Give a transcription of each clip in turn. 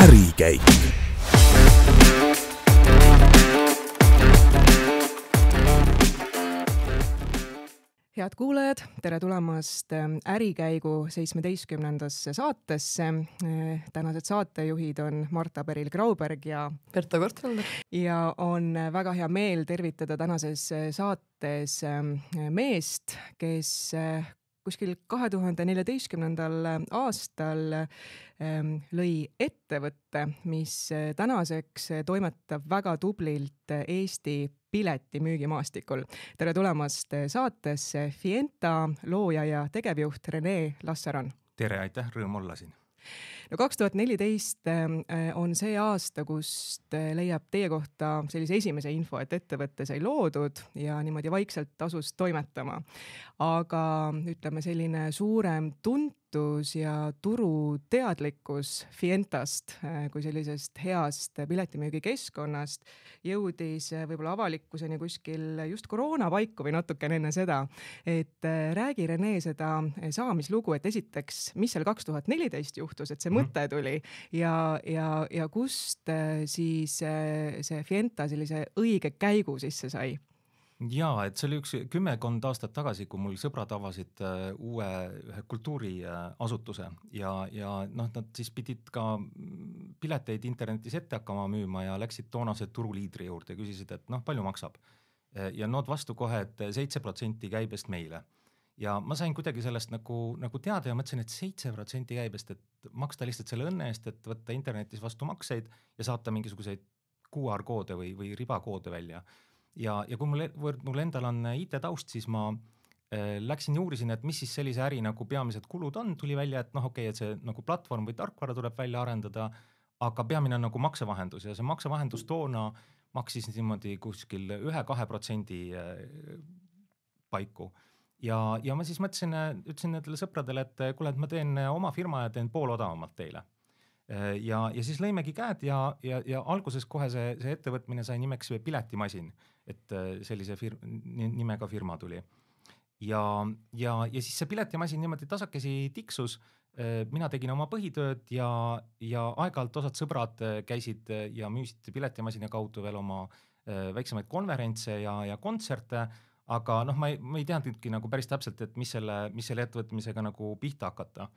ärikäik. head kuulajad, tere tulemast ähm, Ärikäigu seitsmeteistkümnendasse saatesse. Äh, tänased saatejuhid on Marta Peril-Grauberg ja Berta Kortfelder. ja on väga hea meel tervitada tänases saates ähm, meest, kes äh, kuskil kahe tuhande neljateistkümnendal aastal ähm, lõi ettevõte, mis äh, tänaseks äh, toimetab väga tublilt äh, Eesti piletimüügimaastikul. tere tulemast saatesse, Fienta looja ja tegevjuht Rene Lassaron. tere, aitäh, rõõm olla siin no kaks tuhat neliteist ähm, äh, on see aasta, kust äh, leiab teie kohta sellise esimese info, et ettevõte sai loodud ja niimoodi vaikselt asus toimetama. aga ütleme, selline suurem tuntus ja turuteadlikkus Fientast äh, kui sellisest heast piletimüügikeskkonnast jõudis võib-olla avalikkuseni kuskil just koroona paiku või natukene enne seda. et räägi, Rene, seda saamislugu, et esiteks, mis seal kaks tuhat neliteist juhtus, et see mõte mõte mm-hmm. tuli ja, ja, ja kust äh, siis äh, see Fienta sellise õige käigu sisse sai? ja et see oli üks kümmekond aastat tagasi, kui mul sõbrad avasid äh, uue ühe kultuuriasutuse ja, ja noh, nad siis pidid ka mm, pileteid internetis ette hakkama müüma ja läksid toonase turuliidri juurde, küsisid, et noh, palju maksab ja nad vastu kohe et, et seitse protsenti käibest meile ja ma sain kuidagi sellest nagu, nagu teada ja mõtlesin, et seitse protsenti käibest, et maksta lihtsalt selle õnne eest, et võtta internetis vastu makseid ja saata mingisuguseid QR koode või, või ribakoode välja. ja, ja kui mul, e-, mul endal on IT-taust, siis ma äh, läksin ja uurisin, et mis siis sellise äri nagu peamised kulud on, tuli välja, et noh, okei okay,, et see nagu platvorm või tarkvara tuleb välja arendada, aga peamine on nagu maksevahendus ja see maksevahendus toona maksis niimoodi kuskil ühe-kahe protsendi äh, paiku ja, ja ma siis mõtlesin, äh, ütlesin nendele sõpradele, et äh, kuule, et ma teen äh, oma firma ja teen pool odavamalt teile. ja, ja siis lõimegi käed ja, ja, ja alguses kohe see, see ettevõtmine sai nimeks Piletimasin, et sellise fir-, nimega firma tuli ja, ja, ja siis see piletimasin niimoodi tasakesi tiksus. mina tegin oma põhitööd ja, ja aeg-ajalt osad sõbrad käisid ja müüsid piletimasina kaudu veel oma väiksemaid konverentse ja, ja kontserte aga noh, ma ei, ma ei teadnudki nagu päris täpselt, et mis selle, mis selle ettevõtmisega nagu pihta hakata.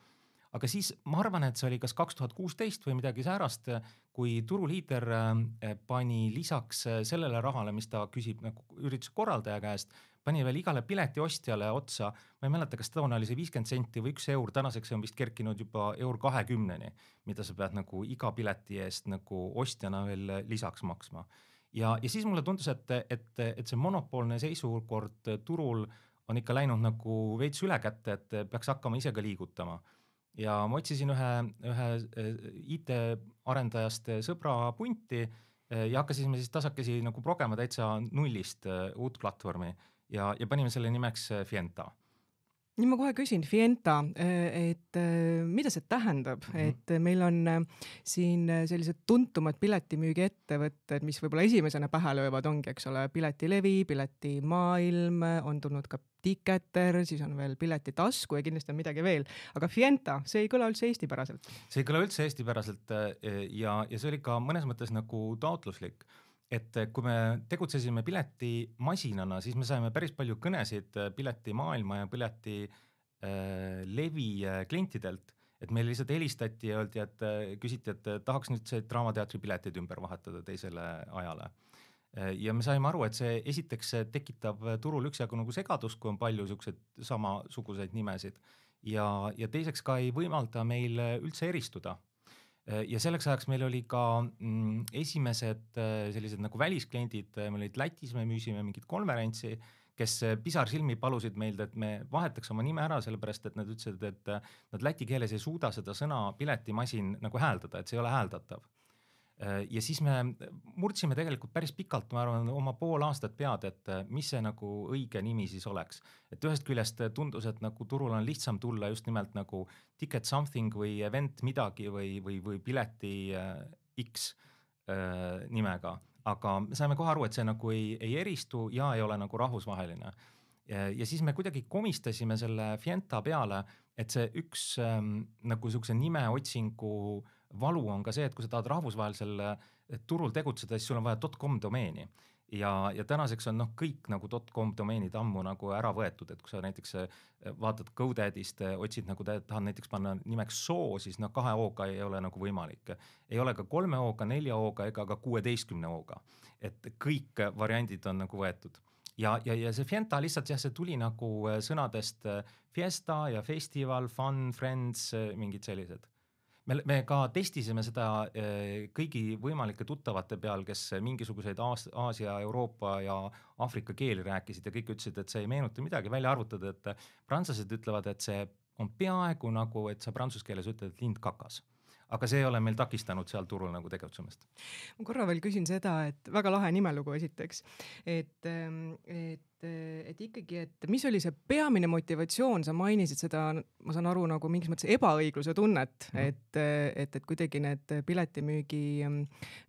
aga siis ma arvan, et see oli kas kaks tuhat kuusteist või midagi säärast, kui Turuliider eh, pani lisaks eh, sellele rahale, mis ta küsib nagu ürituse korraldaja käest, pani veel igale piletiostjale otsa, ma ei mäleta, kas toona oli see viiskümmend senti või üks eur, tänaseks on vist kerkinud juba eur kahekümneni, mida sa pead nagu iga pileti eest nagu ostjana veel eh, lisaks maksma ja, ja siis mulle tundus, et, et, et see monopoolne seisukord turul on ikka läinud nagu veits ülekäte, et peaks hakkama ise ka liigutama. ja ma otsisin ühe, ühe e, IT-arendajast sõbra punti e, ja hakkasime siis tasakesi nagu progema täitsa nullist e, uut platvormi ja, ja panime selle nimeks Fienta nüüd ma kohe küsin, Fienta, äh, et äh, mida see tähendab mm, -hmm. et äh, meil on siin sellised tuntumad piletimüügiettevõtted, mis võib-olla esimesena pähe löövad, ongi, eks ole, Piletilevi, Piletimaailm, on tulnud ka Ticketer, siis on veel Piletitasku ja kindlasti on midagi veel, aga Fienta, see ei kõla üldse eestipäraselt. see ei kõla üldse eestipäraselt ja, ja see oli ka mõnes mõttes nagu taotluslik et äh, kui me tegutsesime piletimasinana, siis me saime päris palju kõnesid äh, piletimaailma ja pileti äh, levi äh, klientidelt. et meile lihtsalt helistati ja öeldi, et küsiti, et tahaks nüüd see Draamateatri piletid ümber vahetada teisele ajale ja me saime aru, et see esiteks tekitab turul üksjagu nagu segadust, kui on palju siukseid samasuguseid nimesid ja, ja teiseks ka ei võimalda meil üldse eristuda Äh, ja selleks ajaks meil oli ka mm, esimesed äh, sellised nagu väliskliendid, äh, meil olid Lätis, me müüsime mingit konverentsi, kes pisarsilmi palusid meilt, et me vahetaks oma nime ära, sellepärast et nad ütlesid, et nad läti keeles ei suuda seda sõna piletimasin nagu hääldada, et see ei ole hääldatav Äh, ja siis me murdsime tegelikult päris pikalt, ma arvan, oma pool aastat pead, et äh, mis see nagu õige nimi siis oleks. et ühest küljest äh, tundus, et nagu turul on lihtsam tulla just nimelt nagu ticket something või event midagi või, või, või pileti X nimega, aga me saime kohe aru, et see nagu ei, ei eristu ja ei ole nagu rahvusvaheline. ja siis me kuidagi komistasime selle Fienta peale, et see üks ähm, nagu sihukese nimeotsingu valu on ka see, et kui sa tahad rahvusvahelisel eh, turul tegutseda, siis sul on vaja .com domeeni. ja, ja tänaseks on noh, kõik nagu .com domeenid ammu nagu ära võetud, et kui sa näiteks eh, vaatad GoDaddy'st, eh, otsid nagu tahad näiteks panna nimeks soo, siis noh, kahe O-ga ei ole nagu võimalik. ei ole ka kolme O-ga, nelja O-ga ega ka kuueteistkümne O-ga. et kõik variandid on nagu võetud ja, ja, ja see Fienta lihtsalt jah, see tuli nagu sõnadest fiesta ja festival, fun, friends, mingid sellised me, me ka testisime seda eh, kõigi võimalike tuttavate peal, kes mingisuguseid Aas-, Aasia, Euroopa ja Aafrika keeli rääkisid ja kõik ütlesid, et see ei meenuta midagi, välja arvutada, et prantslased ütlevad, et see on peaaegu nagu, et sa prantsuse keeles ütled, et lind kakas aga see ei ole meil takistanud seal turul nagu tegutsemast. ma korra veel küsin seda, et väga lahe nimelugu esiteks, et, ehm, et et ikkagi, et mis oli see peamine motivatsioon, sa mainisid seda, ma saan aru, nagu mingis mõttes ebaõigluse tunnet mm, -hmm. et, et, et kuidagi need piletimüügi mm,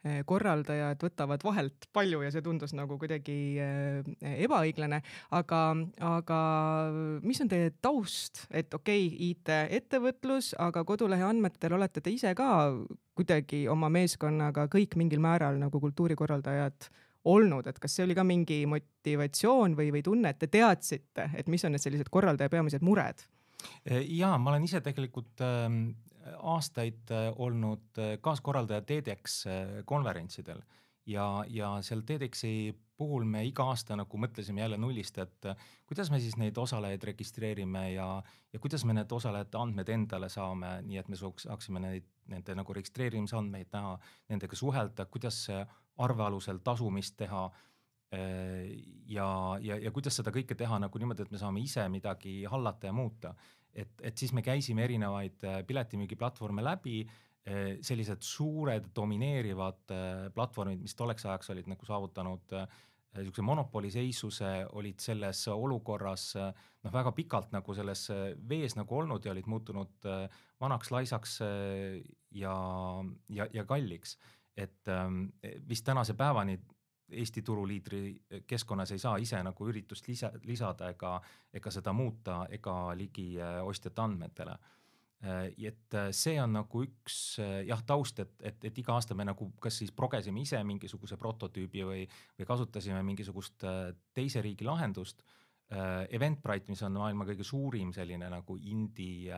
eh, korraldajad võtavad vahelt palju ja see tundus nagu kuidagi eh, ebaõiglane. aga, aga mis on teie taust, et okei okay,, IT-ettevõtlus, aga kodulehe andmetel olete te ise ka kuidagi oma meeskonnaga kõik mingil määral nagu kultuurikorraldajad olnud, et kas see oli ka mingi motivatsioon või, või tunne, et te teadsite, et mis on need sellised korraldaja peamised mured? Äh, ja ma olen ise tegelikult ähm, aastaid äh, olnud äh, kaaskorraldaja TEDx konverentsidel ja, ja seal TEDxi puhul me iga aasta nagu mõtlesime jälle nullist, et kuidas me siis neid osalejaid registreerime ja, ja kuidas me need osalejate andmed endale saame, nii et me saaksime neid, nende nagu registreerimise andmeid näha, nendega suhelda, kuidas see arve alusel tasumist teha eh, ja, ja, ja kuidas seda kõike teha nagu niimoodi, et me saame ise midagi hallata ja muuta. et, et siis me käisime erinevaid eh, piletimüügiplatvorme läbi, eh, sellised suured domineerivad platvormid, mis tolleks ajaks olid nagu saavutanud niisuguse monopoliseisuse, olid selles olukorras noh, väga pikalt nagu selles vees nagu olnud ja olid muutunud vanaks, laisaks ja, ja, ja kalliks et vist ähm, tänase päevani Eesti turuliidri keskkonnas ei saa ise nagu üritust lisa, lisada ega, ega seda muuta ega ligi äh, ostjate andmetele. Äh, et äh, see on nagu üks jah, taust, et, et, et iga aasta me nagu kas siis progesime ise mingisuguse prototüübi või, või kasutasime mingisugust teise riigi lahendust. Eventbrite, mis on maailma kõige suurim selline nagu indie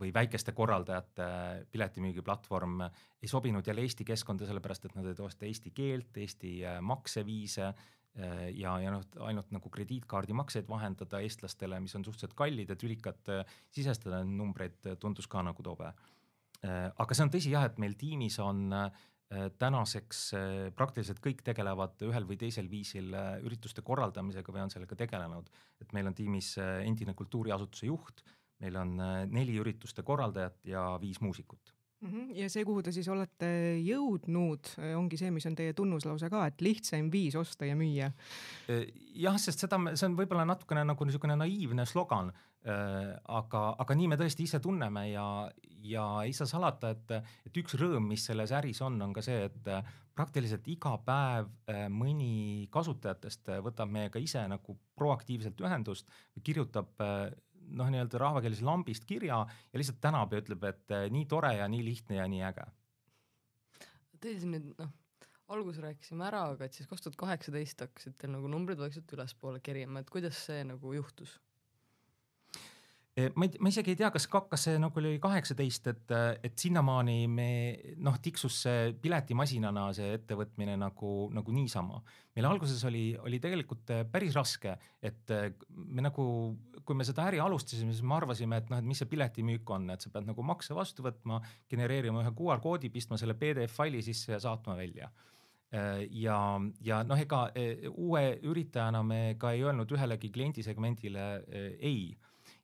või väikeste korraldajate piletimüügiplatvorm ei sobinud jälle Eesti keskkonda, sellepärast et nad ei toeta eesti keelt, Eesti äh, makseviise äh, ja, ja noh, ainult nagu krediitkaardimakseid vahendada eestlastele, mis on suhteliselt kallid ja tülikad äh, sisestada neid numbreid tundus ka nagu tobe. aga see on tõsi jah, et meil tiimis on tänaseks praktiliselt kõik tegelevad ühel või teisel viisil ürituste korraldamisega või on sellega tegelenud. et meil on tiimis endine kultuuriasutuse juht meil on äh, neli ürituste korraldajat ja viis muusikut mhm, ja see, kuhu te siis olete jõudnud, ongi see, mis on teie tunnuslause ka, et lihtsaim viis osta ja müüa. Äh, jah, sest seda, see on võib-olla natukene nagu niisugune naiivne slogan, äh, aga, aga nii me tõesti ise tunneme ja, ja ei saa salata, et, et üks rõõm, mis selles äris on, on ka see, et praktiliselt iga päev mõni kasutajatest võtab meiega ise nagu proaktiivselt ühendust, kirjutab noh, nii-öelda rahvakeeles lambist kirja ja lihtsalt tänab ja ütleb, et eh, nii tore ja nii lihtne ja nii äge. Teil siin nüüd noh, alguses rääkisime ära, aga et siis kaks tuhat kaheksateist hakkasid teil nagu numbrid vaikselt ülespoole kerima, et kuidas see nagu juhtus? Eh, ma ei, ma isegi ei tea, kas ka, kas see nagu oli kaheksateist, et, eh, et sinnamaani me noh, tiksus see piletimasinana see ettevõtmine nagu, nagu niisama. meil alguses oli, oli tegelikult päris raske, et me nagu kui me seda äri alustasime, siis me arvasime, et noh, et mis see piletimüük on, et sa pead nagu makse vastu võtma, genereerima ühe QR koodi, pistma selle PDF faili sisse ja saatma välja äh, ja, ja noh, ega äh, uue üritajana me ka ei öelnud ühelegi kliendisegmendile äh, ei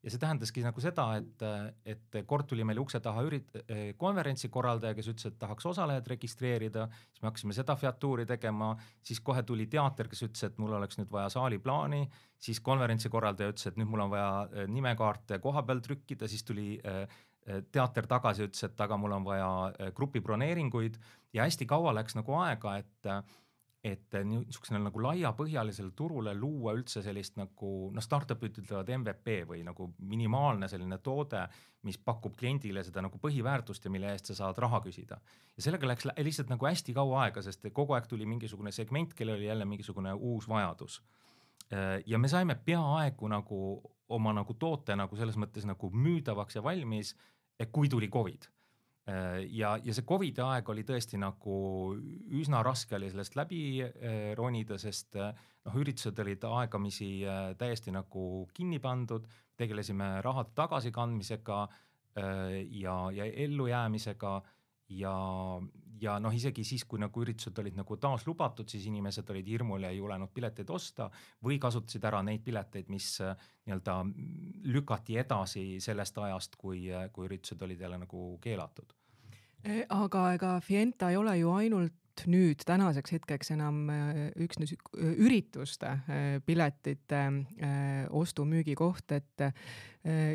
ja see tähendaski nagu seda, et, et kord tuli meile ukse taha ürit-, eh, konverentsi korraldaja, kes ütles, et tahaks osalejad registreerida, siis me hakkasime seda featuuri tegema, siis kohe tuli teater, kes ütles, et mul oleks nüüd vaja saaliplaani, siis konverentsi korraldaja ütles, et nüüd mul on vaja eh, nimekaarte koha peal trükkida, siis tuli eh, teater tagasi, ütles, et aga mul on vaja grupibroneeringuid ja hästi kaua läks nagu aega, et et äh, niisugusele nagu laiapõhjalisele turule luua üldse sellist nagu noh, startup'id ütlevad MVP või nagu minimaalne selline toode, mis pakub kliendile seda nagu põhiväärtust ja mille eest sa saad raha küsida. ja sellega läks lihtsalt nagu hästi kaua aega, sest kogu aeg tuli mingisugune segment, kellel oli jälle mingisugune uus vajadus. Äh, ja me saime peaaegu nagu oma nagu toote nagu selles mõttes nagu müüdavaks ja valmis, kui tuli Covid Äh, ja, ja see Covidi aeg oli tõesti nagu üsna raske oli sellest läbi äh, ronida, sest äh, noh, üritused olid aegamisi täiesti nagu kinni pandud, tegelesime rahade tagasikandmisega ja, ja ellujäämisega ja, ja noh, isegi siis, kui nagu üritused olid nagu taas lubatud, siis inimesed olid hirmul ja ei julenud pileteid osta või kasutasid ära neid pileteid, mis nii-öelda lükati edasi sellest ajast, kui, kui üritused olid jälle nagu keelatud. Eh, aga ega Fienta ei ole ju ainult nüüd tänaseks hetkeks enam äh, üksnes äh, ürituste äh, piletite ostu-müügi koht, et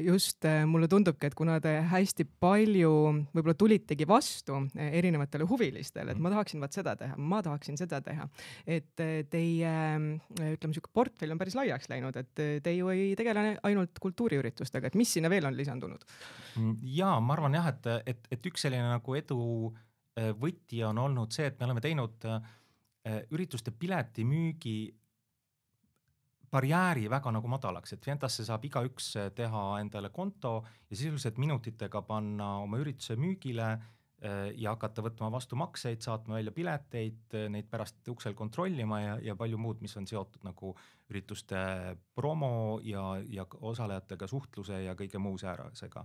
just mulle tundubki, et kuna te hästi palju võib-olla tulitegi vastu erinevatele huvilistele, et ma tahaksin vaat seda teha, ma tahaksin seda teha, et teie ütleme, sihuke portfell on päris laiaks läinud, et te ju ei tegele ainult kultuuriüritustega, et mis sinna veel on lisandunud? Mm, ja ma arvan jah, et, et, et üks selline nagu edu Äh, võti on olnud see, et me oleme teinud äh, ürituste piletimüügi barjääri väga nagu madalaks, et Fientasse saab igaüks äh, teha endale konto ja sisuliselt minutitega panna oma ürituse müügile ja hakata võtma vastu makseid, saatma välja pileteid, neid pärast uksel kontrollima ja, ja palju muud, mis on seotud nagu ürituste promo ja, ja osalejatega suhtluse ja kõige muu säärasega.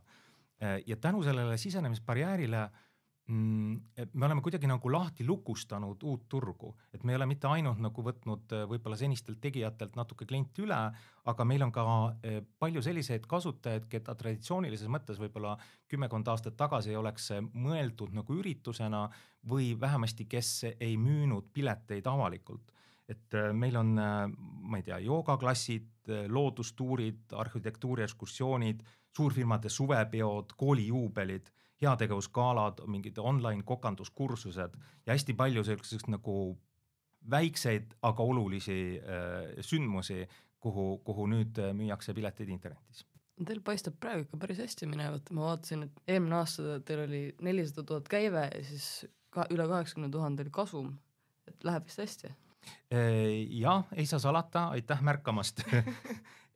ja tänu sellele sisenemisbarjäärile äh, Mm, me oleme kuidagi nagu lahti lukustanud uut turgu, et me ei ole mitte ainult nagu võtnud äh, võib-olla senistelt tegijatelt natuke kliente üle, aga meil on ka äh, palju selliseid kasutajaid, keda traditsioonilises mõttes võib-olla kümmekond aastat tagasi ei oleks äh, mõeldud nagu üritusena või vähemasti, kes ei müünud pileteid avalikult et meil on, ma ei tea, joogaklassid, loodustuurid, arhitektuuri ekskursioonid, suurfirmade suvepeod, koolijuubelid heategevusgalad, mingid online kokanduskursused ja hästi palju selliseks nagu väikseid, aga olulisi äh, sündmusi, kuhu, kuhu nüüd äh, müüakse pileteid internetis. Teil paistab praegu ikka päris hästi minevat, ma vaatasin, et eelmine aasta teil oli nelisada tuhat käive ja siis ka üle kaheksakümne tuhande oli kasum, et läheb vist hästi? Äh, jah, ei saa salata, aitäh märkamast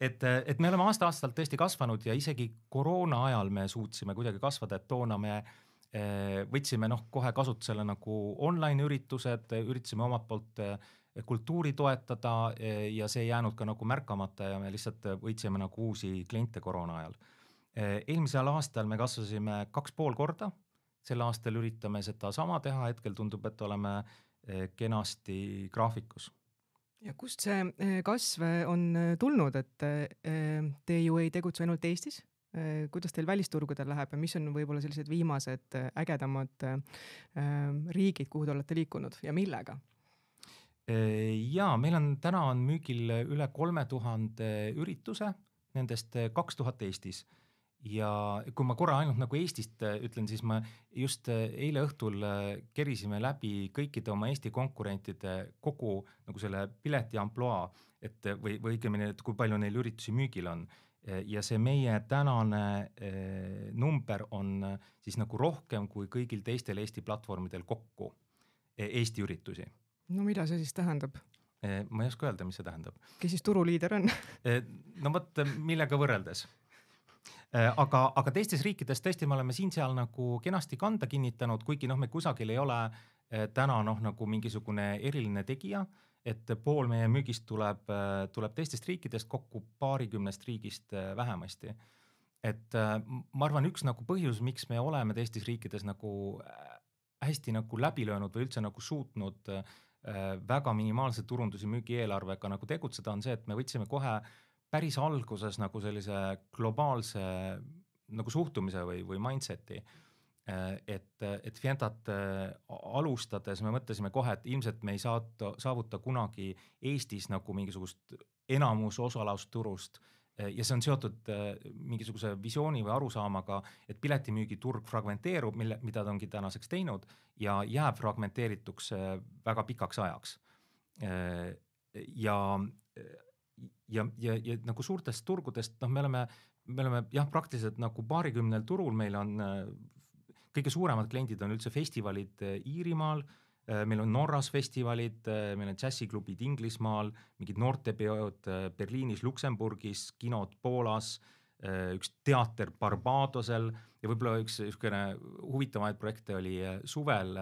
et, et me oleme aasta-aastalt tõesti kasvanud ja isegi koroona ajal me suutsime kuidagi kasvada, et toona me eh, võtsime noh, kohe kasutusele nagu online üritused, üritasime omalt poolt eh, kultuuri toetada eh, ja see ei jäänud ka nagu märkamata ja me lihtsalt võitsime nagu uusi kliente koroona ajal. eelmisel aastal me kasvasime kaks pool korda, sel aastal üritame sedasama teha, hetkel tundub, et oleme kenasti graafikus ja kust see äh, kasv äh, on äh, tulnud, et te ju ei tegutse ainult Eestis? kuidas teil välisturgudel läheb ja mis on võib-olla sellised viimased ägedamad riigid, kuhu te olete liikunud ja millega? ja meil on, täna on müügil üle kolme tuhande ürituse, nendest kaks tuhat Eestis ja kui ma korra ainult nagu Eestist äh, ütlen, siis ma just äh, eile õhtul äh, kerisime läbi kõikide oma Eesti konkurentide kogu nagu selle pileti ampluaa, et või, või õigemini, et kui palju neil üritusi müügil on. ja see meie tänane number on siis nagu rohkem kui kõigil teistel Eesti platvormidel kokku, e, Eesti üritusi. no mida see siis tähendab? ma ei oska öelda, mis see tähendab. kes siis turuliider on no vot, millega võrreldes Äh, aga, aga teistes riikides tõesti me oleme siin-seal nagu kenasti kanda kinnitanud, kuigi noh, me kusagil ei ole äh, täna noh, nagu mingisugune eriline tegija, et pool meie müügist tuleb, äh, tuleb teistest riikidest kokku paarikümnest riigist vähemasti. et ma arvan, üks nagu põhjus, miks me oleme teistes riikides nagu hästi nagu läbi löönud või üldse nagu suutnud väga minimaalse turunduse müügieelarvega nagu tegutseda, on see, et me võtsime kohe äh, päris alguses nagu sellise globaalse nagu suhtumise või, või mindset'i. et, et Fientat äh, alustades me mõtlesime kohe, et ilmselt me ei saata, saavuta kunagi Eestis nagu mingisugust enamus osalusturust ja see on seotud äh, mingisuguse visiooni või arusaamaga, et piletimüügiturg fragmenteerub, mille, mida ta ongi tänaseks teinud ja jääb fragmenteerituks äh, väga pikaks ajaks. ja ja, ja, ja nagu suurtest turgudest, noh, me oleme, me oleme jah, praktiliselt nagu paarikümnel turul, meil on äh, kõige suuremad kliendid on üldse festivalid äh, Iirimaal, äh, meil on Norras festivalid, meil on džässiklubid Inglismaal, mingid noortepeod Berliinis, Luksemburgis, kinod Poolas, üks teater Barbadosel ja võib-olla üks niisugune huvitavaid projekte oli suvel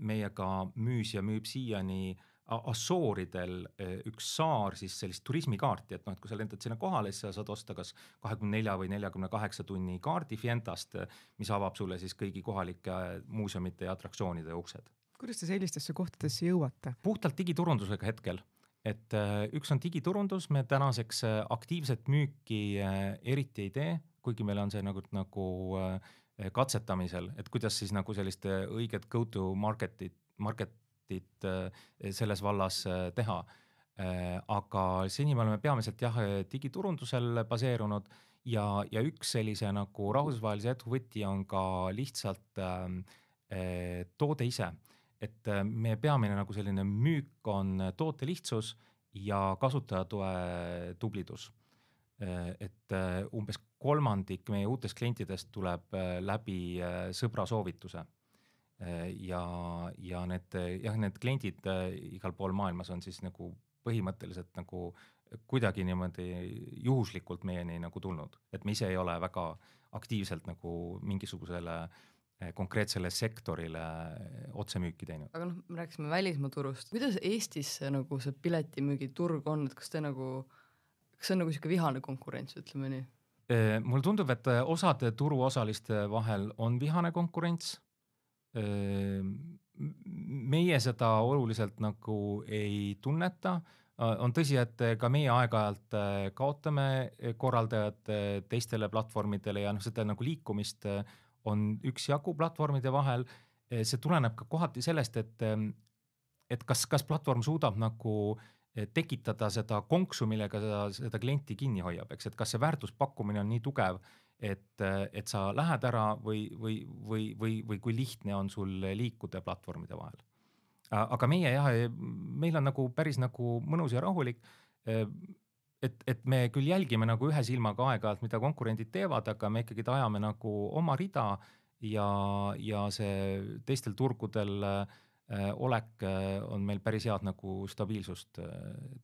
meiega müüs ja müüb siiani äh, Asooridel eh, üks saar siis sellist turismikaarti, et noh, et kui sa lendad sinna kohale, siis sa saad osta kas kahekümne nelja või neljakümne kaheksa tunni kaardi Fientast, eh, mis avab sulle siis kõigi kohalike eh, muuseumite ja atraktsioonide uksed. kuidas te sellistesse kohtadesse jõuate? puhtalt digiturundusega hetkel et üks on digiturundus, me tänaseks aktiivset müüki eriti ei tee, kuigi meil on see nagu, nagu katsetamisel, et kuidas siis nagu sellist õiget go to market'it, market projektit äh, selles vallas äh, teha. Äh, aga seni me oleme peamiselt jah, digiturundusel baseerunud ja, ja üks sellise nagu rahvusvahelise eduvõti on ka lihtsalt ähm, toode ise. et meie peamine nagu selline müük on toote lihtsus ja kasutajatoe tublidus. et umbes kolmandik meie uutest klientidest tuleb läbi sõbra soovituse ja, ja need jah, need kliendid äh, igal pool maailmas on siis nagu põhimõtteliselt nagu kuidagi niimoodi juhuslikult meieni nagu tulnud, et me ise ei ole väga aktiivselt nagu mingisugusele äh, konkreetsele sektorile äh, otsemüüki teinud. aga noh, me rääkisime välismaa turust, kuidas Eestis nagu see piletimüügiturg on, et kas te nagu, kas see on nagu sihuke vihane konkurents, ütleme nii? mulle tundub, et osade turuosaliste vahel on vihane konkurents Ehm, meie seda oluliselt nagu ei tunneta, on tõsi, et ka meie aeg-ajalt eh, kaotame korraldajad eh, teistele platvormidele ja noh, seda nagu liikumist eh, on üksjagu platvormide vahel. see tuleneb ka kohati sellest, et, et kas, kas platvorm suudab nagu tekitada seda konksu, millega seda, seda klienti kinni hoiab, eks, et kas see väärtuspakkumine on nii tugev et, et sa lähed ära või, või, või, või, või kui lihtne on sul liikuda platvormide vahel. aga meie jah, e, meil on nagu päris nagu mõnus ja rahulik. E, et, et me küll jälgime nagu ühe silmaga aeg-ajalt, mida konkurendid teevad, aga me ikkagi ajame nagu oma rida ja, ja see teistel turgudel e, olek on meil päris head nagu stabiilsust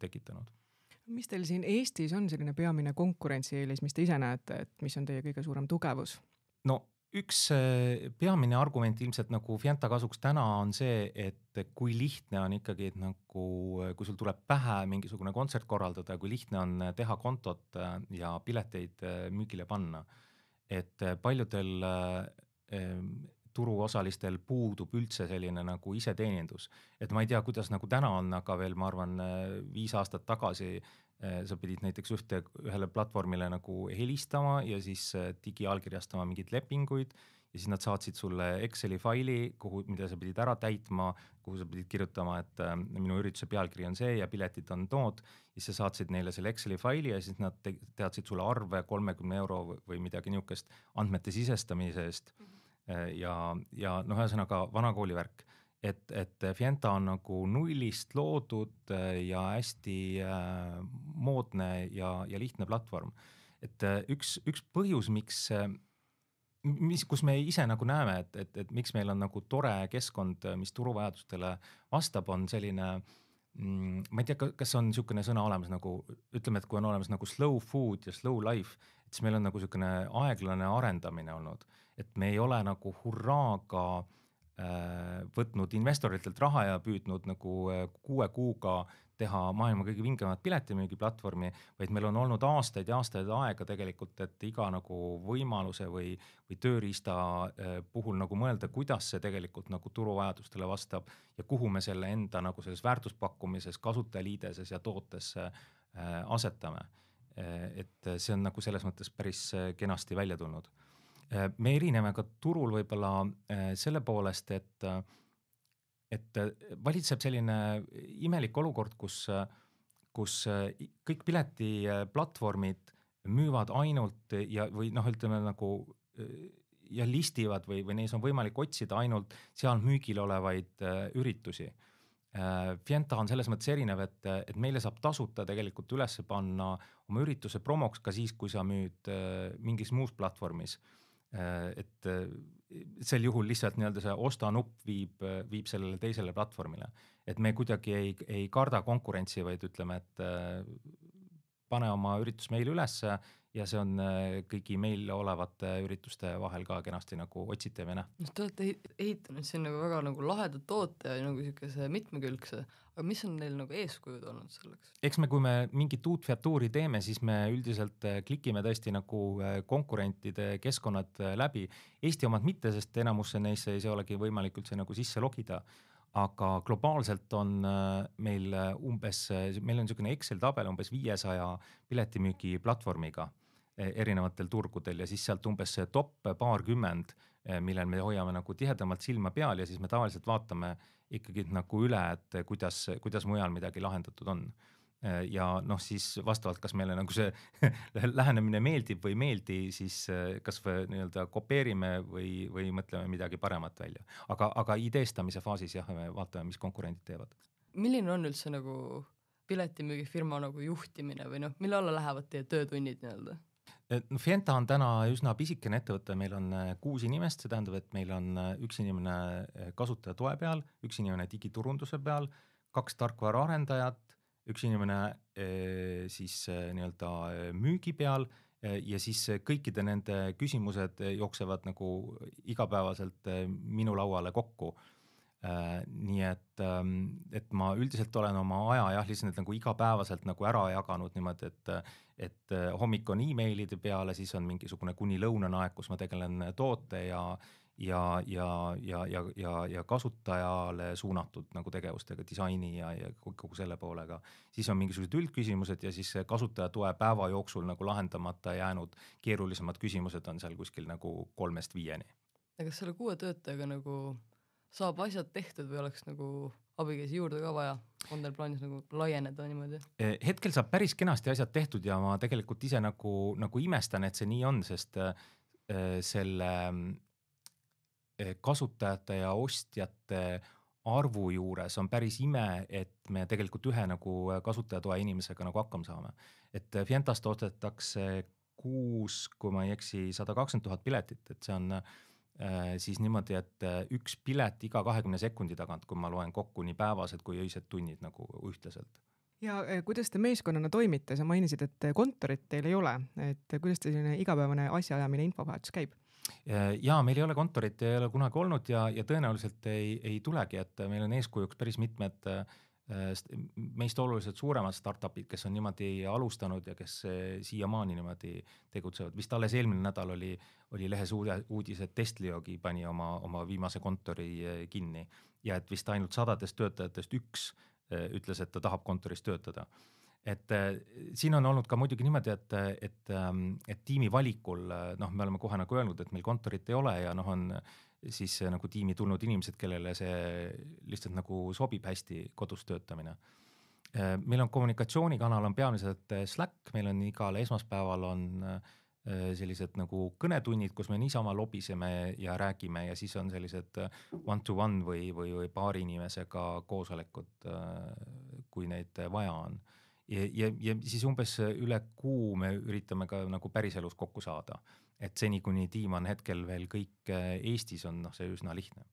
tekitanud mis teil siin Eestis on selline peamine konkurentsieelis, mis te ise näete, et mis on teie kõige suurem tugevus? no üks eh, peamine argument ilmselt nagu Fienta kasuks täna on see, et kui lihtne on ikkagi nagu, eh, kui sul tuleb pähe mingisugune kontsert korraldada, kui lihtne on eh, teha kontot ja pileteid müügile panna. et paljudel turuosalistel puudub üldse selline nagu iseteenindus. et ma ei tea, kuidas nagu täna on, aga veel ma arvan, viis aastat tagasi eh, sa pidid näiteks ühte, ühele platvormile nagu helistama ja siis eh, digiallkirjastama mingeid lepinguid ja siis nad saatsid sulle Exceli faili, kuhu, mida sa pidid ära täitma, kuhu sa pidid kirjutama, et äh, minu ürituse pealkiri on see ja piletid on tood. ja siis sa saatsid neile selle Exceli faili ja siis nad te teadsid sulle arve kolmekümne euro või midagi niukest andmete sisestamise eest mm. -hmm Äh, ja, ja noh, ühesõnaga vanakooli värk, et, et Fienta on nagu nullist loodud äh, ja hästi äh, moodne ja, ja lihtne platvorm. et üks, üks põhjus, miks mis, kus me ise nagu näeme, et, et, et miks meil on nagu tore keskkond, mis turuvajadustele vastab, on selline mm,. ma ei tea, kas on niisugune sõna olemas nagu ütleme, et kui on olemas nagu slow food ja slow life, et siis meil on nagu niisugune aeglane arendamine olnud, et me ei ole nagu hurraaga äh, võtnud investoritelt raha ja püüdnud nagu äh, kuue kuuga teha maailma kõige vingemat piletimüügiplatvormi, vaid meil on olnud aastaid ja aastaid aega tegelikult, et iga nagu võimaluse või, või tööriista äh, puhul nagu mõelda, kuidas see tegelikult nagu turuvajadustele vastab ja kuhu me selle enda nagu selles väärtuspakkumises, kasutajaliideses ja tootes äh, asetame Eh, et eh, see on nagu selles mõttes päris eh, kenasti välja tulnud. me erineme ka turul võib-olla selle poolest, et, et valitseb selline imelik olukord, kus, kus kõik piletiplatvormid müüvad ainult ja, või noh, ütleme nagu ja listivad või, või neis on võimalik otsida ainult seal müügil olevaid üritusi Äh, Fienta on selles mõttes erinev, et, et meile saab tasuta tegelikult üles panna oma ürituse promoks ka siis, kui sa müüd äh, mingis muus platvormis. Äh, et sel juhul lihtsalt nii-öelda see osta nupp viib, viib sellele teisele platvormile, et me kuidagi ei, ei karda konkurentsi, vaid ütleme, et pane oma üritus meil ülesse ja see on äh, kõigi meil olevate ürituste vahel ka kenasti nagu otsitav ja nähtav. no te olete ehitanud siin nagu väga nagu laheda toote ja nagu niisuguse mitmekülgse, aga mis on neil nagu eeskujud olnud selleks? eks me, kui me mingit uut featuuri teeme, siis me üldiselt äh, klikime tõesti nagu äh, konkurentide keskkonnad läbi, Eesti omad mitte, sest enamusse neisse ei olegi võimalik üldse nagu sisse logida aga globaalselt on äh, meil äh, umbes, äh, meil on niisugune Excel tabel umbes viiesaja piletimüügi platvormiga e, erinevatel turgudel ja siis sealt umbes top paarkümmend, millel me hoiame nagu tihedamalt silma peal ja siis me tavaliselt vaatame ikkagi nagu üle, et kuidas, kuidas mujal midagi lahendatud on Äh, ja noh, siis vastavalt, kas meile nagu see lähenemine meeldib või ei meeldi, siis äh, kas me nii-öelda kopeerime või, või mõtleme midagi paremat välja. aga, aga ideestamise faasis jah, me vaatame, mis konkurendid teevad. milline on üldse nagu piletimüügifirma nagu juhtimine või noh, mille alla lähevad teie töötunnid nii-öelda? no Fienta on täna üsna pisikene ettevõte, meil on äh, kuus inimest, see tähendab, et meil on üks inimene kasutaja toe peal, üks inimene digiturunduse peal, kaks tarkvaraarendajat üks inimene eh, siis eh, nii-öelda eh, müügi peal ja siis kõikide nende küsimused jooksevad nagu igapäevaselt minu lauale kokku. nii et, ehm, et ma üldiselt olen oma aja jah, lihtsalt nagu igapäevaselt nagu ära jaganud niimoodi, et, et hommik on emailide peale, siis on mingisugune kuni lõunane aeg, kus ma tegelen toote ja äh, ja, ja, ja, ja, ja, ja kasutajale suunatud nagu tegevustega, disaini ja, ja kogu selle poolega. siis on mingisugused üldküsimused ja siis kasutaja toe päeva jooksul nagu lahendamata jäänud keerulisemad küsimused on seal kuskil nagu kolmest viieni. ja kas selle kuue töötajaga nagu saab asjad tehtud või oleks nagu abikäsi juurde ka vaja, on teil plaanis nagu laieneda niimoodi? E, hetkel saab päris kenasti asjad tehtud ja ma tegelikult ise nagu, nagu imestan, et see nii on, sest äh, selle kasutajate ja ostjate arvu juures on päris ime, et me tegelikult ühe nagu äh, kasutajatoe inimesega nagu hakkama saame. et äh, Fientast ostetakse kuus, kui ma ei eksi, sada kakskümmend tuhat piletit, et see on äh, siis niimoodi, et üks pilet iga kahekümne sekundi tagant, kui ma loen kokku nii päevased kui öised tunnid nagu ühtlaselt ja kuidas te meeskonnana toimite, sa mainisid, et kontorit teil ei ole, et kuidas teil selline igapäevane asjaajamine, infovahetus käib? Äh, ja meil ei ole kontorit, ei ole kunagi olnud ja, ja tõenäoliselt ei, ei tulegi, et meil on eeskujuks päris mitmed äh, meist oluliselt suuremad startup'id, kes on niimoodi alustanud ja kes äh, siiamaani niimoodi tegutsevad, vist alles eelmine nädal oli, oli lehes uudis, et Testliogi pani oma, oma viimase kontori kinni ja et vist ainult sadadest töötajatest üks ütles, et ta tahab kontoris töötada et äh, siin on olnud ka muidugi niimoodi, et, et, ähm, et tiimi valikul äh, noh, me oleme kohe nagu öelnud, et meil kontorit ei ole ja noh, on siis äh, nagu tiimi tulnud inimesed, kellele see lihtsalt nagu sobib hästi, kodus töötamine. meil on kommunikatsioonikanal on peamiselt Slack, meil on igal esmaspäeval on sellised nagu kõnetunnid, kus me niisama lobiseme ja räägime ja siis on sellised one to one või, või, või paari inimesega koosolekud, kui neid vaja on ja, ja, ja siis umbes üle kuu me üritame ka nagu päriselus kokku saada. et seni, kuni tiim on hetkel veel kõik äh, Eestis, on noh, see üsna lihtne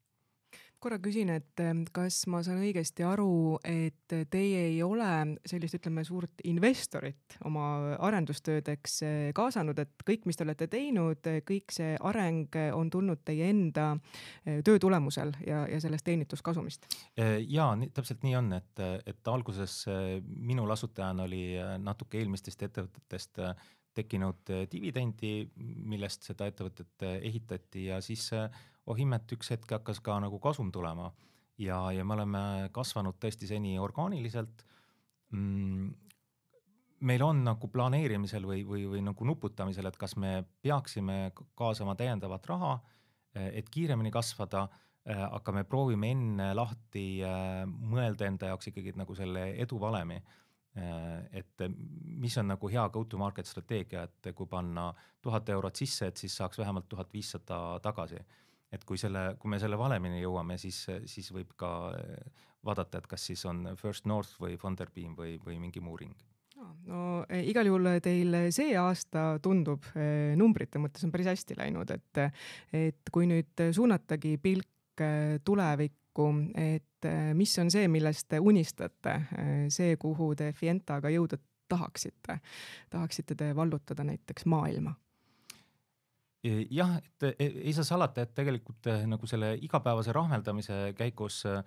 korra küsin, et ähm, kas ma saan õigesti aru, et teie ei ole sellist, ütleme, suurt investorit oma arendustöödeks äh, kaasanud, et kõik, mis te olete teinud, äh, kõik see areng äh, on tulnud teie enda töö tulemusel ja, ja sellest teenituskasumist? ja nii, täpselt nii on, et, et alguses minul asutajana oli natuke eelmistest ettevõtetest tekkinud dividendi, millest seda ettevõtet ehitati ja siis oh imet, üks hetk hakkas ka nagu kasum tulema ja, ja me oleme kasvanud tõesti seni orgaaniliselt mm,. meil on nagu planeerimisel või, või, või nagu nuputamisel, et kas me peaksime kaasama täiendavat raha, eh, et kiiremini kasvada, eh, aga me proovime enne lahti eh, mõelda enda jaoks ikkagi nagu selle eduvalemi et mis on nagu hea go-to-market strateegia, et kui panna tuhat eurot sisse, et siis saaks vähemalt tuhat viissada tagasi et kui selle, kui me selle valemini jõuame, siis, siis võib ka eh, vaadata, et kas siis on First North või Funderbeam või, või mingi muu ring no eh, igal juhul eh, teil see aasta tundub numbrite mõttes on päris hästi läinud, et, et kui nüüd suunatagi pilk tulevikku, et mis on see, millest te unistate, see, kuhu te Fientaga jõuda tahaksite, tahaksite te vallutada näiteks maailma jah, et e, ei saa salata, et tegelikult e, nagu selle igapäevase rahmeldamise käigus e,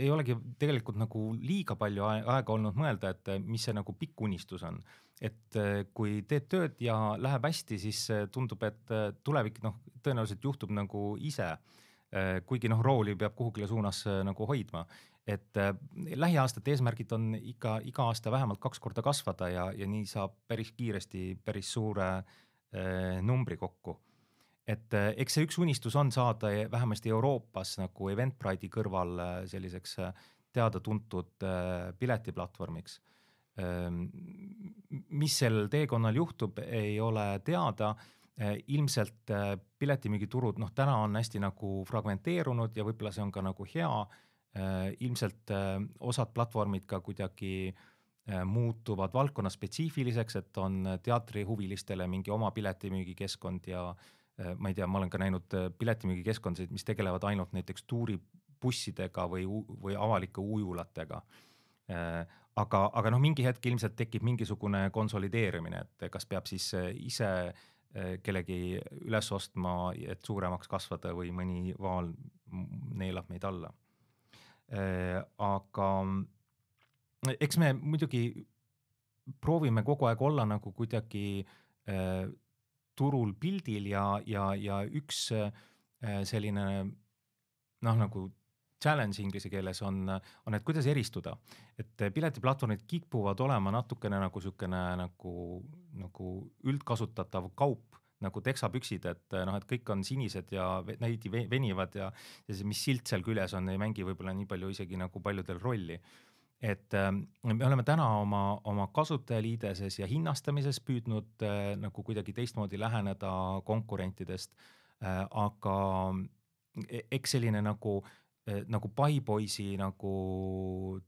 ei olegi tegelikult nagu liiga palju aega olnud mõelda, et mis see nagu pikk unistus on. et kui teed tööd ja läheb hästi, siis tundub, et tulevik noh, tõenäoliselt juhtub nagu ise. kuigi noh, rooli peab kuhugile suunas nagu hoidma, et lähiaastate eesmärgid on ikka iga aasta vähemalt kaks korda kasvada ja, ja nii saab päris kiiresti päris suure äh, Eh, numbri kokku. et eh, eks see üks unistus on saada e-, vähemasti Euroopas nagu Event Pride'i kõrval eh, selliseks teada-tuntud piletiplatvormiks. Ehm, mis sel teekonnal juhtub, ei ole teada ilmselt piletimüügiturud, noh, täna on hästi nagu fragmenteerunud ja võib-olla see on ka nagu hea. ilmselt osad platvormid ka kuidagi äh, Äh, muutuvad valdkonna spetsiifiliseks, et on teatrihuvilistele mingi oma piletimüügikeskkond ja äh, ma ei tea, ma olen ka näinud äh, piletimüügikeskkondasid, mis tegelevad ainult näiteks tuuribussidega või, või avalike ujulatega aga, aga noh, mingi hetk ilmselt tekib mingisugune konsolideerimine, et kas peab siis ise kellegi üles ostma, et suuremaks kasvada või mõni vaal neelab meid alla. aga eks me muidugi proovime kogu aeg olla nagu kuidagi äh, turul pildil ja, ja, ja üks äh, selline noh, nagu challenge inglise keeles on, on, et kuidas eristuda, et piletiplatvormid kipuvad olema natukene nagu niisugune nagu, nagu üldkasutatav kaup nagu teksapüksid, et noh, et kõik on sinised ja näidi venivad ja, ja see, mis silt seal küljes on, ei mängi võib-olla nii palju isegi nagu paljudel rolli et ähm, me oleme täna oma, oma kasutajaliideses ja hinnastamises püüdnud äh, nagu kuidagi teistmoodi läheneda konkurentidest, äh, aga e-, eks selline nagu e-, nagu paipoisi nagu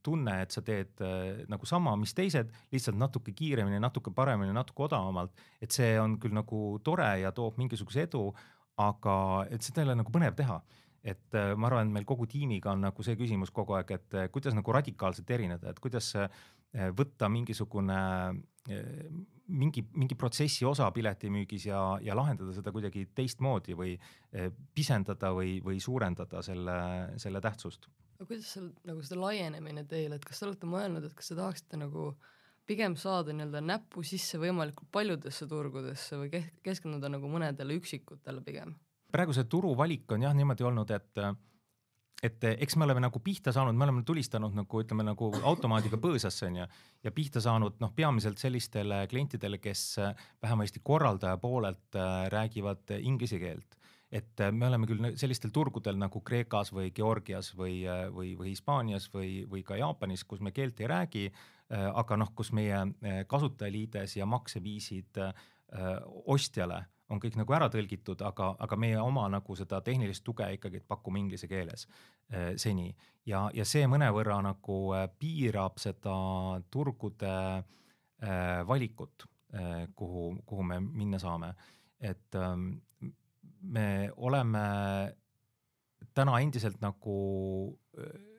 tunne, et sa teed äh, nagu sama, mis teised, lihtsalt natuke kiiremini, natuke paremini, natuke odavamalt. et see on küll nagu tore ja toob mingisuguse edu, aga et seda ei ole nagu põnev teha et äh, ma arvan, et meil kogu tiimiga on nagu see küsimus kogu aeg, et äh, kuidas nagu radikaalselt erineda, et kuidas äh, võtta mingisugune mingi, mingi protsessi osa piletimüügis ja, ja lahendada seda kuidagi teistmoodi või pisendada või, või suurendada selle, selle tähtsust. aga kuidas seal nagu seda laienemine teil, et kas te olete mõelnud, et kas te tahaksite nagu pigem saada nii-öelda näpu sisse võimalikult paljudesse turgudesse või keskenduda nagu mõnedele üksikutele pigem? praegu see turuvalik on jah niimoodi olnud, et et eks me oleme nagu pihta saanud, me oleme tulistanud nagu ütleme nagu automaadiga põõsasse onju ja pihta saanud noh, peamiselt sellistele klientidele, kes vähemasti korraldaja poolelt räägivad inglise keelt. et me oleme küll sellistel turgudel nagu Kreekas või Georgias või, või, või Hispaanias või, või ka Jaapanis, kus me keelt ei räägi, aga noh, kus meie eh, kasutajaliides ja makseviisid eh, ostjale on kõik nagu ära tõlgitud, aga, aga meie oma nagu seda tehnilist tuge ikkagi pakume inglise keeles äh, seni. ja, ja see mõnevõrra nagu eh, piirab seda turgude äh, valikut äh,, kuhu, kuhu me minna saame. et ehm, me oleme täna endiselt nagu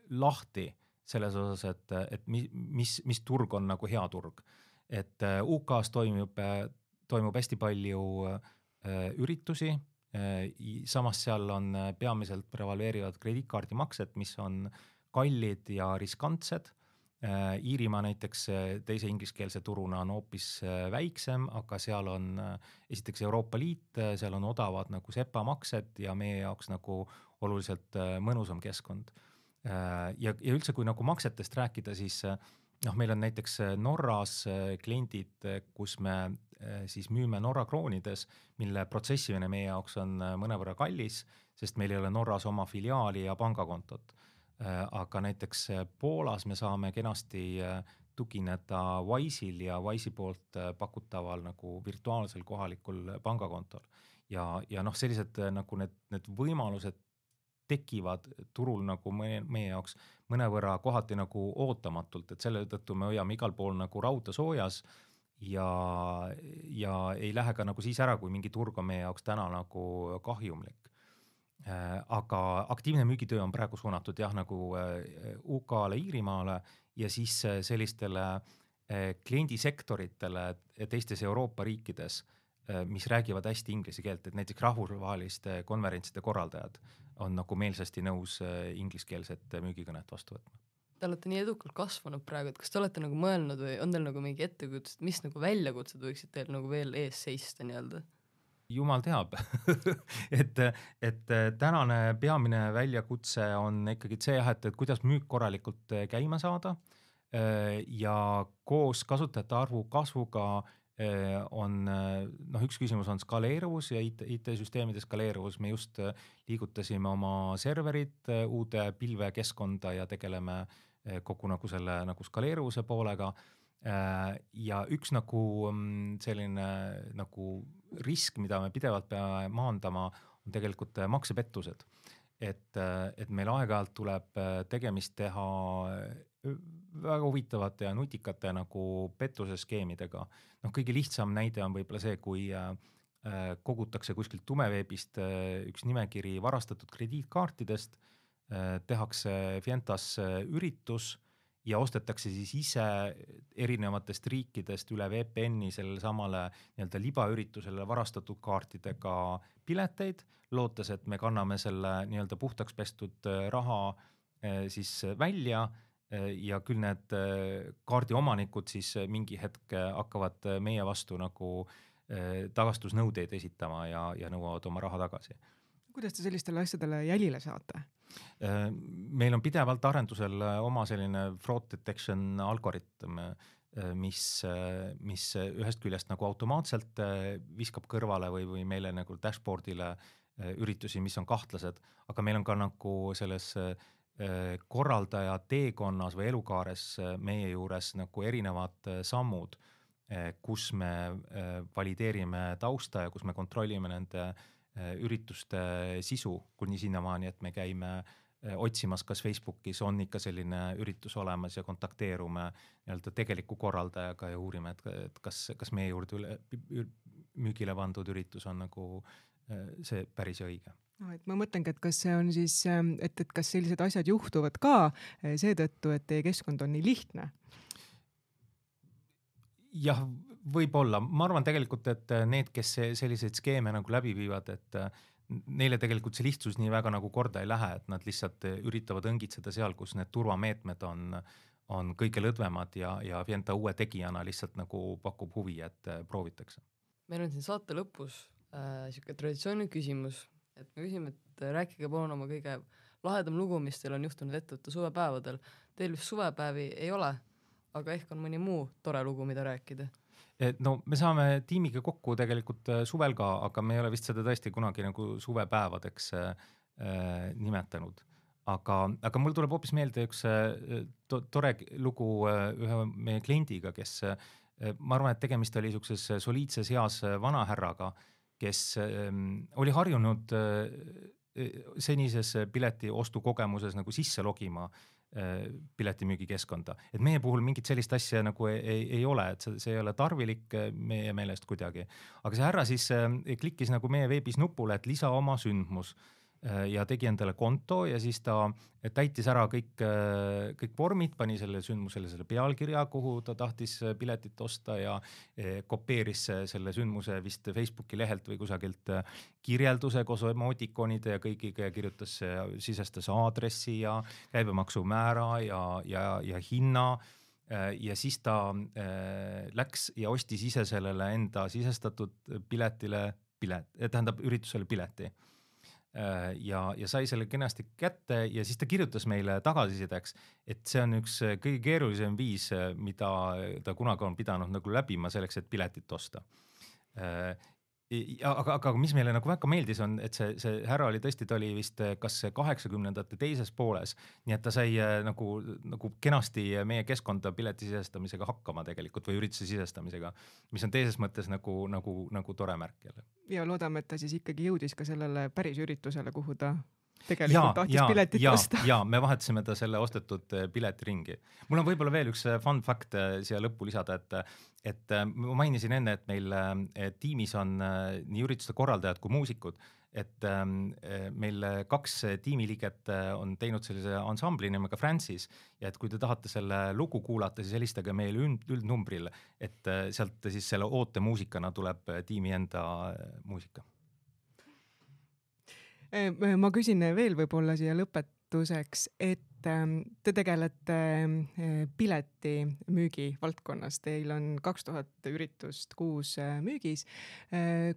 lahti selles osas, et, et mis, mis, mis turg on nagu hea turg. et UK-s toimib, toimub hästi palju äh, Äh, üritusi, äh, samas seal on äh, peamiselt prevaleerivad krediitkaardimaksed, mis on kallid ja riskantsed. Iirimaa näiteks teise ingliskeelse turuna on hoopis väiksem, aga seal on esiteks Euroopa Liit, seal on odavad nagu sepamaksed ja meie jaoks nagu oluliselt mõnusam keskkond. ja, ja üldse, kui nagu maksetest rääkida, siis noh, meil on näiteks Norras kliendid, kus me Äh, siis müüme Norra kroonides, mille protsessimine meie jaoks on äh, mõnevõrra kallis, sest meil ei ole Norras oma filiaali ja pangakontot. Äh, aga näiteks Poolas me saame kenasti tugineda Wise'il ja Wise'i poolt pakutaval nagu virtuaalsel kohalikul pangakontol. ja, ja noh, sellised nagu need, need võimalused tekivad turul nagu meie, meie jaoks mõnevõrra kohati nagu ootamatult, et selle tõttu me hoiame igal pool nagu rauda soojas äh, ja, ja ei lähe ka nagu siis ära, kui mingi turg on meie jaoks täna nagu kahjumlik. Äh, aga aktiivne müügitöö on praegu suunatud jah, nagu äh, UK-le, Iirimaale ja siis äh, sellistele kliendisektoritele teistes Euroopa riikides, mis räägivad hästi inglise keelt, et näiteks rahvusvaheliste konverentside korraldajad on nagu meelsasti nõus ingliskeelset müügikõnet vastu võtma te olete nii edukalt kasvanud praegu, et kas te olete nagu mõelnud või on teil nagu mingi ettekujutus, et mis nagu väljakutsed võiksid teil nagu veel ees seista nii-öelda? jumal teab et, et tänane peamine väljakutse on ikkagi see jah, et, et kuidas müük korralikult käima saada ja koos kasutajate arvu kasvuga eh, on noh, üks küsimus on skaleeruvus ja IT, IT-süsteemide skaleeruvus, me just liigutasime oma serverid eh, uude pilvekeskkonda ja tegeleme äh, Eh, kogu nagu selle nagu skaleeruvuse poolega. Eh, ja üks nagu mm, selline nagu risk, mida me pidevalt peame maandama, on tegelikult eh, maksepettused. et, et meil aeg-ajalt tuleb tegemist teha väga huvitavate ja nutikate nagu pettuseskeemidega. noh, kõige lihtsam näide on võib-olla see, kui kogutakse kuskilt tumeveebist üks nimekiri varastatud krediitkaartidest Äh, tehakse Fientas äh, üritus ja ostetakse siis ise erinevatest riikidest üle VPN-i sellele samale nii-öelda libaüritusele varastatud kaartidega pileteid, lootes, et me kanname selle nii-öelda puhtaks pestud äh, raha siis välja ja küll need kaardiomanikud siis mingi hetk hakkavad meie vastu nagu tagastusnõudeid esitama ja, ja nõuavad oma raha tagasi. kuidas te sellistele asjadele jälile saate? Äh, meil on pidevalt arendusel äh, oma selline fraud detection algoritm, äh, mis, mis ühest küljest nagu automaatselt viskab kõrvale või, või meile nagu dashboard'ile üritusi, mis on kahtlased, aga meil on ka nagu selles korraldaja teekonnas või elukaares meie juures nagu erinevad sammud, kus me valideerime tausta ja kus me kontrollime nende äh, Äh, ürituste sisu, kuni sinnamaani, et me käime äh, otsimas, kas Facebookis on ikka selline üritus olemas ja kontakteerume nii-öelda tegeliku korraldajaga ja uurime, et, et kas, kas meie juurde üle, müügile pandud üritus on nagu äh, see päris õige no et ma mõtlengi, et kas see on siis, ähm, et, et kas sellised asjad juhtuvad ka seetõttu, et teie keskkond on nii lihtne jah, võib-olla, ma arvan tegelikult, et äh, need, kes selliseid skeeme nagu läbi viivad, et äh, neile tegelikult see lihtsus nii väga nagu korda ei lähe, et nad lihtsalt äh, üritavad õngitseda seal, kus need turvameetmed on, on kõige lõdvemad ja, ja Fienta uue tegijana lihtsalt nagu pakub huvi, et proovitakse. meil on siin saate lõpus äh, sihuke traditsiooniline küsimus, et me küsime, et rääkige palun oma kõige lahedam lugu, mis teil on juhtunud ettevõtte suvepäevadel. Teil vist suvepäevi ei ole aga ehk on mõni muu tore lugu, mida rääkida no me saame tiimiga kokku tegelikult äh, suvel ka, aga me ei ole vist seda tõesti kunagi nagu suvepäevadeks äh, äh, nimetanud. aga, aga mul tuleb hoopis meelde üks äh, to tore lugu äh, ühe meie kliendiga, kes äh,, ma arvan, et tegemist oli siukses soliidses eas vanahärraga, kes äh, oli harjunud äh, äh senises piletiostukogemuses nagu sisse logima äh, Äh, piletimüügikeskkonda, et meie puhul mingit sellist asja nagu ei, ei, ei ole, et see, see ei ole tarvilik äh, meie meelest kuidagi. aga see härra siis äh, klikkis nagu meie veebis nupule, et lisa oma sündmus Äh, ja tegi endale konto ja siis ta täitis ära kõik, äh, kõik vormid, pani sellele sündmusele selle pealkirja, kuhu ta tahtis äh, piletit osta ja kopeeris selle sündmuse vist Facebooki lehelt või kusagilt kirjelduse koos emootikoonide ja kõigiga ja kirjutas, sisestas aadressi ja käibemaksumäära ja, ja, ja hinna ja siis ta läks ja ostis ise sellele enda sisestatud piletile pilet, tähendab üritusele pileti Äh, ja, ja sai selle kenasti kätte ja siis ta kirjutas meile tagasisideks, et see on üks äh, kõige keerulisem viis, äh, mida ta kunagi on pidanud nagu läbima selleks, et piletit osta aga, aga mis meile nagu väga meeldis, on, et see, see härra oli tõesti, ta oli vist eh, kas kaheksakümnendate teises pooles, nii et ta sai eh, nagu, nagu kenasti eh, meie keskkonda pileti sisestamisega hakkama tegelikult või ürituse sisestamisega, mis on teises mõttes nagu, nagu, nagu tore märk jälle. ja loodame, et ta siis ikkagi jõudis ka sellele päris üritusele, kuhu ta tegelikult ja, tahtis ja, piletit ja, osta. ja me vahetasime ta selle ostetud eh, pileti ringi. mul on võib-olla veel üks eh, fun fact eh, siia lõppu lisada, et, et ma mainisin enne, et meil et tiimis on nii ürituste korraldajad kui muusikud et ähm, meil kaks tiimiliiget on teinud sellise ansambli nimega Francis ja et kui te tahate selle lugu kuulata, siis helistage meile üld, üldnumbril, et sealt siis selle ootemuusikana tuleb tiimi enda muusika Eh, ma küsin eh, veel võib-olla siia lõpetuseks, et ähm, te tegelete eh, piletimüügi valdkonnas, teil on kaks tuhat üritust kuus müügis.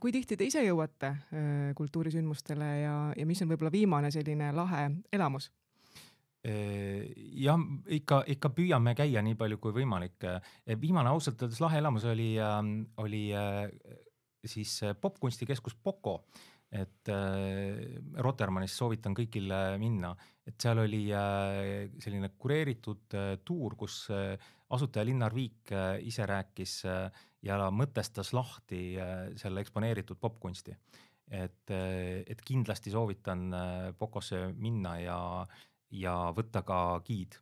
kui tihti te ise jõuate kultuurisündmustele ja, ja mis on võib-olla viimane selline lahe elamus? jah, ikka, ikka püüame käia nii palju kui võimalik. viimane ausalt öeldes lahe elamus oli, ähm, oli äh, siis äh, popkunstikeskus Poco et äh, Rotermannis soovitan kõigile minna, et seal oli äh, selline kureeritud äh, tuur, kus äh, asutaja Linnar Viik äh, ise rääkis äh, ja mõtestas lahti äh, selle eksponeeritud popkunsti. et äh,, et kindlasti soovitan äh, Pokosse minna ja, ja võtta ka giid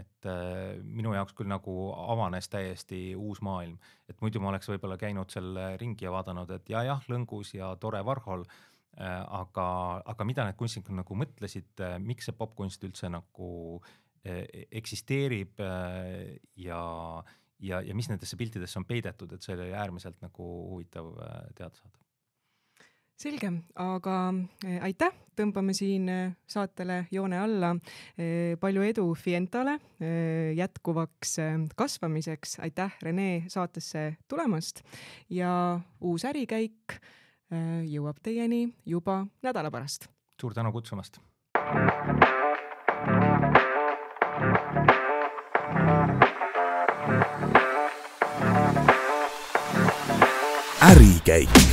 et äh, minu jaoks küll nagu avanes täiesti uus maailm, et muidu ma oleks võib-olla käinud seal ringi ja vaadanud, et jajah, lõngus ja tore varhol äh,, Äh, aga, aga mida need kunstnikud nagu mõtlesid, äh, miks see popkunst üldse nagu äh, e-, eksisteerib ja, ja, ja mis nendesse piltidesse on peidetud, et see oli äärmiselt nagu huvitav teada saada selge, aga aitäh, tõmbame siin saatele joone alla. palju edu Fientale jätkuvaks kasvamiseks, aitäh, Rene, saatesse tulemast ja uus ärikäik Äh, jõuab teieni juba nädala pärast. suur tänu kutsumast. ärikäik